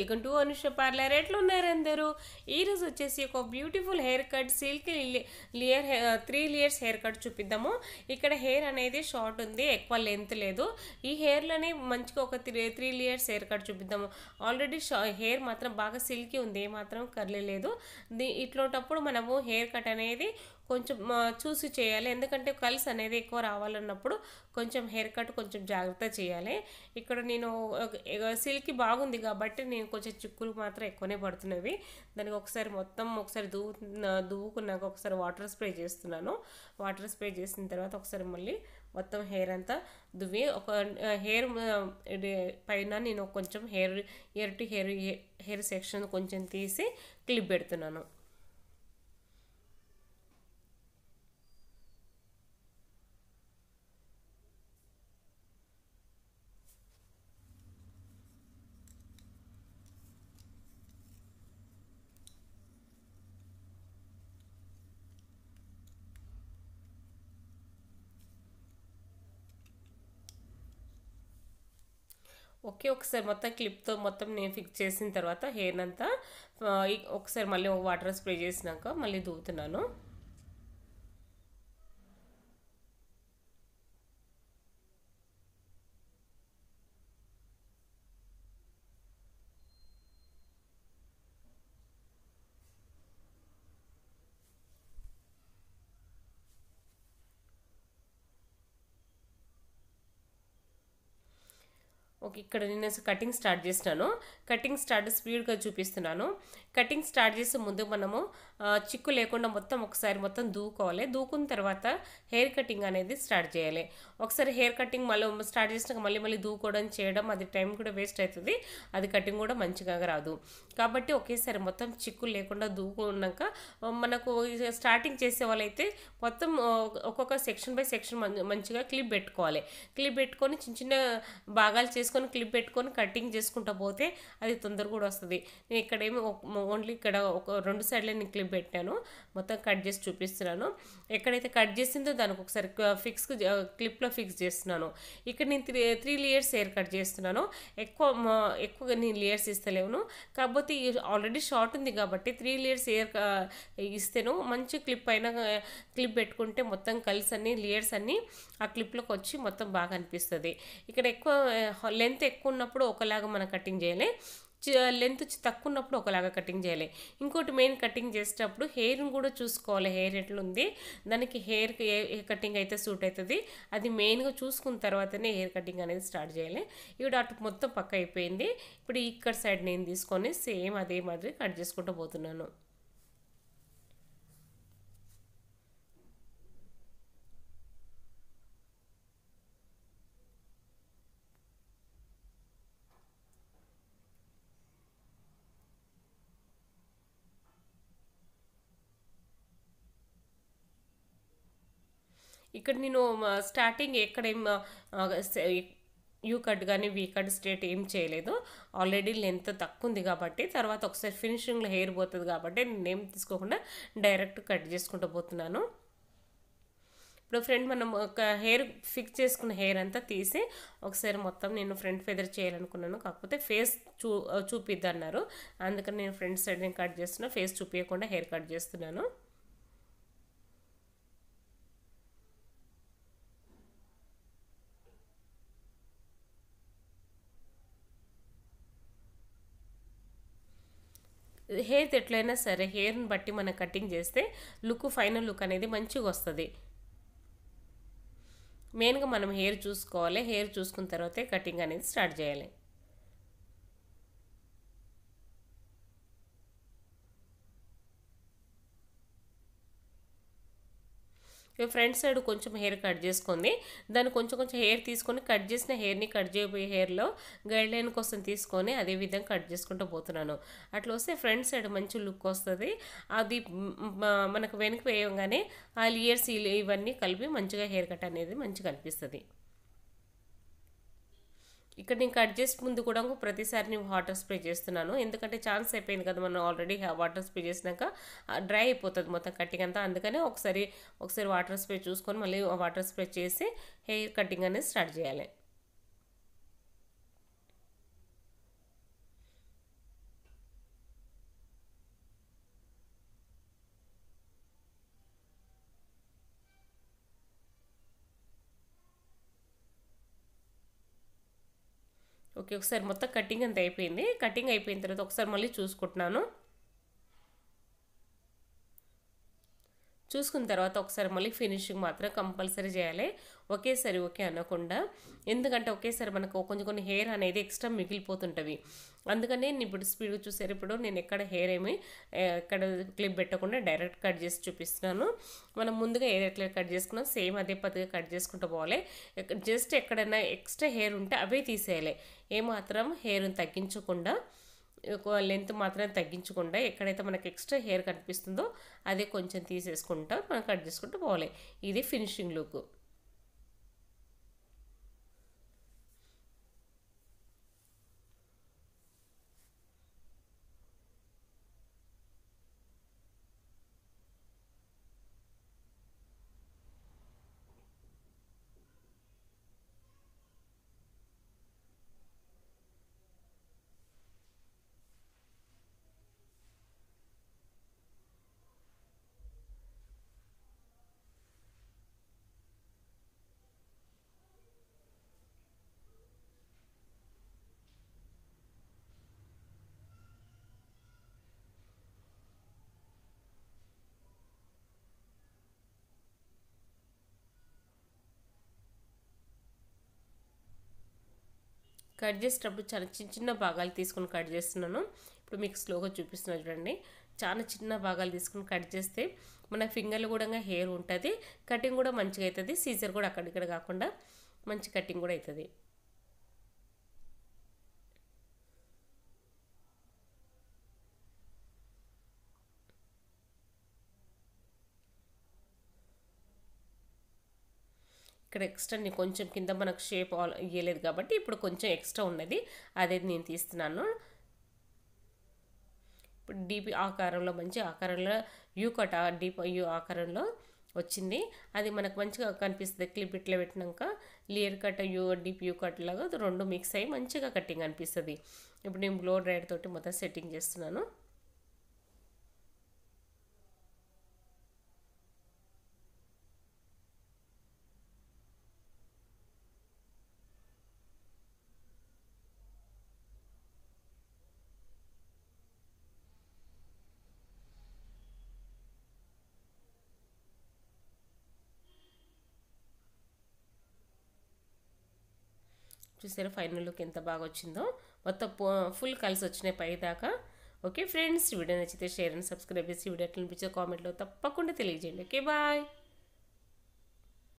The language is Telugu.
వెల్కమ్ టు అనుష పార్లర్ ఎట్లున్నారు అందరూ ఈరోజు వచ్చేసి ఒక beautiful haircut silk layer three layers haircut చూపిద్దాము ఇక్కడ హెయిర్ అనేది షార్ట్ ఉంది ఎక్కువ లెంత్ లేదు ఈ హెయిర్లోనే మంచిగా ఒక three three layers haircut చూపిద్దాము ఆల్రెడీ హెయిర్ మాత్రం బాగా సిల్కీ ఉంది ఏమాత్రం కర్లీ లేదు ఇట్లాంటప్పుడు మనము హెయిర్ కట్ అనేది కొంచెం చూసి చేయాలి ఎందుకంటే కల్స్ అనేది ఎక్కువ రావాలన్నప్పుడు కొంచెం హెయిర్ కట్ కొంచెం జాగ్రత్త చేయాలి ఇక్కడ నేను సిల్కి బాగుంది కాబట్టి నేను కొంచెం చిక్కులు మాత్రం ఎక్కువనే పడుతున్నవి దానికి ఒకసారి మొత్తం ఒకసారి దువ్వు దువ్వుకున్నాక ఒకసారి వాటర్ స్ప్రే చేస్తున్నాను వాటర్ స్ప్రే చేసిన తర్వాత ఒకసారి మళ్ళీ మొత్తం హెయిర్ అంతా దువ్వి ఒక హెయిర్ పైన నేను కొంచెం hair ear to hair hair section కొంచెం తీసి క్లిప్ పెడుతున్నాను ఓకే ఒకసారి మొత్తం క్లిప్తో మొత్తం నేను ఫిక్స్ చేసిన తర్వాత హెయిర్ అంతా ఒకసారి మళ్ళీ వాటర్ స్ప్రే చేసినాక మళ్ళీ దూవుతున్నాను ఓకే ఇక్కడ నేను కటింగ్ స్టార్ట్ చేసినాను కటింగ్ స్టార్ట్ స్పీడ్గా చూపిస్తున్నాను కటింగ్ స్టార్ట్ చేసే ముందు మనము చిక్కు లేకుండా మొత్తం ఒకసారి మొత్తం దూకోవాలి దూకున్న తర్వాత హెయిర్ కటింగ్ అనేది స్టార్ట్ చేయాలి ఒకసారి హెయిర్ కటింగ్ మళ్ళీ స్టార్ట్ చేసినాక మళ్ళీ మళ్ళీ దూకోవడం చేయడం అది టైం కూడా వేస్ట్ అవుతుంది అది కటింగ్ కూడా మంచిగా రాదు కాబట్టి ఒకేసారి మొత్తం చిక్కు లేకుండా దూకున్నాక మనకు స్టార్టింగ్ చేసే వాళ్ళైతే మొత్తం ఒక్కొక్క సెక్షన్ బై సెక్షన్ మంచిగా క్లిప్ పెట్టుకోవాలి క్లిప్ పెట్టుకొని చిన్న చిన్న భాగాలు చేసుకొని క్లిప్ పెట్టుకొని కటింగ్ చేసుకుంటా పోతే అది తొందరగా కూడా వస్తుంది నేను ఇక్కడేమి ఓన్లీ ఇక్కడ ఒక రెండు సైడ్లే నేను క్లిప్ పెట్టాను మొత్తం కట్ చేసి చూపిస్తున్నాను ఎక్కడైతే కట్ చేసిందో దానికి ఒకసారి ఫిక్స్ క్లిప్లో ఫిక్స్ చేస్తున్నాను ఇక్కడ నేను three three layers haircut చేస్తున్నాను ఎక్కువ ఎక్కువగా నేను లేయర్స్ ఇస్తలేను కాకపోతే ఆల్రెడీ షార్ట్ ఉంది కాబట్టి త్రీ లేయర్స్ హెయిర్ ఇస్తేను మంచి క్లిప్ పైన క్లిప్ పెట్టుకుంటే మొత్తం కలిసి అన్ని లేయర్స్ అన్నీ ఆ క్లిప్లోకి వచ్చి మొత్తం బాగా అనిపిస్తుంది ఇక్కడ ఎక్కువ లెంత్ ఎక్కువ ఉన్నప్పుడు ఒకలాగా మనం కటింగ్ చేయాలి లెంత్ తక్కువ ఉన్నప్పుడు ఒకలాగా కటింగ్ చేయాలి ఇంకోటి మెయిన్ కటింగ్ చేసేటప్పుడు హెయిర్ని కూడా చూసుకోవాలి హెయిర్ ఎట్లుంది దానికి హెయిర్ ఏ కటింగ్ అయితే సూట్ అవుతుంది అది మెయిన్గా చూసుకున్న తర్వాతనే హెయిర్ కటింగ్ అనేది స్టార్ట్ చేయాలి ఇప్పుడు అటు మొత్తం పక్క అయిపోయింది ఇప్పుడు ఇక్కడ సైడ్ నేను తీసుకొని సేమ్ అదే మాదిరి కట్ చేసుకుంటూ పోతున్నాను ఇక్కడ నేను స్టార్టింగ్ ఎక్కడేం యూ కట్ కానీ వీ కట్ స్ట్రేట్ ఏం చేయలేదు ఆల్రెడీ లెంత్ తక్కువ ఉంది కాబట్టి తర్వాత ఒకసారి ఫినిషింగ్లో హెయిర్ పోతుంది కాబట్టి నేనేం తీసుకోకుండా డైరెక్ట్ కట్ చేసుకుంటూ పోతున్నాను ఇప్పుడు ఫ్రెండ్ మనం ఒక హెయిర్ ఫిక్స్ చేసుకున్న హెయిర్ అంతా తీసి ఒకసారి మొత్తం నేను ఫ్రంట్ ఫెదర్ చేయాలనుకున్నాను కాకపోతే ఫేస్ చూ చూపిద్దన్నారు అందుకని నేను ఫ్రంట్ సైడ్ నేను కట్ చేస్తున్నా ఫేస్ చూపించకుండా హెయిర్ కట్ చేస్తున్నాను హెయిర్ ఎట్లయినా సరే హెయిర్ని బట్టి మనం కటింగ్ చేస్తే లుక్ ఫైనల్ లుక్ అనేది మంచిగా వస్తుంది మెయిన్గా మనం హెయిర్ చూసుకోవాలి హెయిర్ చూసుకున్న తర్వాతే కటింగ్ అనేది స్టార్ట్ చేయాలి ఫ్రంట్ సైడ్ కొంచెం హెయిర్ కట్ చేసుకుంది దాన్ని కొంచెం కొంచెం హెయిర్ తీసుకొని కట్ చేసిన హెయిర్ని కట్ చేయబోయే హెయిర్లో గైడ్ లైన్ కోసం తీసుకొని అదే విధంగా కట్ చేసుకుంటూ పోతున్నాను అట్లా వస్తే ఫ్రంట్ సైడ్ మంచి లుక్ వస్తుంది అది మనకు వెనక్కి వేయంగానే ఆ లియర్స్ ఇవన్నీ కలిపి మంచిగా హెయిర్ కట్ అనేది మంచిగా అనిపిస్తుంది ఇక్కడ నేను కట్ చేసి ముందు కూడా ప్రతిసారి నేను వాటర్ స్ప్రే చేస్తున్నాను ఎందుకంటే ఛాన్స్ అయిపోయింది కదా మనం ఆల్రెడీ వాటర్ స్ప్రే చేసినాక డ్రై అయిపోతుంది మొత్తం కట్టింగ్ అంతా అందుకనే ఒకసారి ఒకసారి వాటర్ స్ప్రే చూసుకొని మళ్ళీ వాటర్ స్ప్రే చేసి హెయిర్ కటింగ్ అనేది స్టార్ట్ చేయాలి ఓకే ఒకసారి మొత్తం కటింగ్ అంత అయిపోయింది కటింగ్ అయిపోయిన తర్వాత ఒకసారి మళ్ళీ చూసుకుంటున్నాను చూసుకున్న తర్వాత ఒకసారి మళ్ళీ ఫినిషింగ్ మాత్రం కంపల్సరీ చేయాలి ఒకేసారి ఓకే అనకుండా ఎందుకంటే ఒకేసారి మనకు కొంచెం కొన్ని హెయిర్ అనేది ఎక్స్ట్రా మిగిలిపోతుంటవి అందుకనే నేను ఇప్పుడు స్పీడ్గా చూసారు ఇప్పుడు నేను ఎక్కడ హెయిర్ ఏమి ఎక్కడ క్లిప్ పెట్టకుండా డైరెక్ట్ కట్ చేసి చూపిస్తున్నాను మనం ముందుగా ఏది ఎట్లా కట్ చేసుకున్నాం సేమ్ అదే పద్ధతిగా కట్ చేసుకుంటూ పోవాలి జస్ట్ ఎక్కడైనా ఎక్స్ట్రా హెయిర్ ఉంటే అవే తీసేయాలి ఏమాత్రం హెయిర్ని తగ్గించకుండా ఒక లెంత్ మాత్రం తగ్గించకుండా ఎక్కడైతే మనకు ఎక్స్ట్రా హెయిర్ కనిపిస్తుందో అదే కొంచెం తీసేసుకుంటా మనం కట్ చేసుకుంటూ పోవాలి ఇది ఫినిషింగ్ లుక్ కట్ చేసేటప్పుడు చాలా చిన్న చిన్న భాగాలు తీసుకుని కట్ చేస్తున్నాను ఇప్పుడు మీకు స్లోగా చూపిస్తున్నాను చూడండి చాలా చిన్న భాగాలు తీసుకుని కట్ చేస్తే మన ఫింగర్లు కూడా హెయిర్ ఉంటుంది కటింగ్ కూడా మంచిగా అవుతుంది సీజర్ కూడా అక్కడిక్కడ కాకుండా మంచి కటింగ్ కూడా అవుతుంది ఇక్కడ ఎక్స్ట్రా నేను కొంచెం కింద మనకు షేప్ ఇవ్వలేదు కాబట్టి ఇప్పుడు కొంచెం ఎక్స్ట్రా ఉన్నది అదే నేను తీస్తున్నాను ఇప్పుడు డీపీ ఆకారంలో మంచి ఆకారంలో యూ కట్ డీప్ యూ ఆకారంలో వచ్చింది అది మనకు మంచిగా కనిపిస్తుంది క్లిప్ ఇట్లా పెట్టినాక layer cut U deep U cut లాగా రెండు మిక్స్ అయ్యి మంచిగా కట్టింగ్ అనిపిస్తుంది ఇప్పుడు నేను బ్లో డ్రైడ్ తోటి మొత్తం సెట్టింగ్ చేస్తున్నాను చూసారా ఫైనల్ లుక్ ఎంత బాగా వచ్చిందో మొత్తం ఫుల్ కలిసి వచ్చినాయి పైదాకా ఓకే ఫ్రెండ్స్ వీడియో నచ్చితే షేర్ అండ్ సబ్స్క్రైబ్ చేసి వీడియో ఎట్లా అనిపించే కామెంట్లో తప్పకుండా తెలియజేయండి ఓకే బాయ్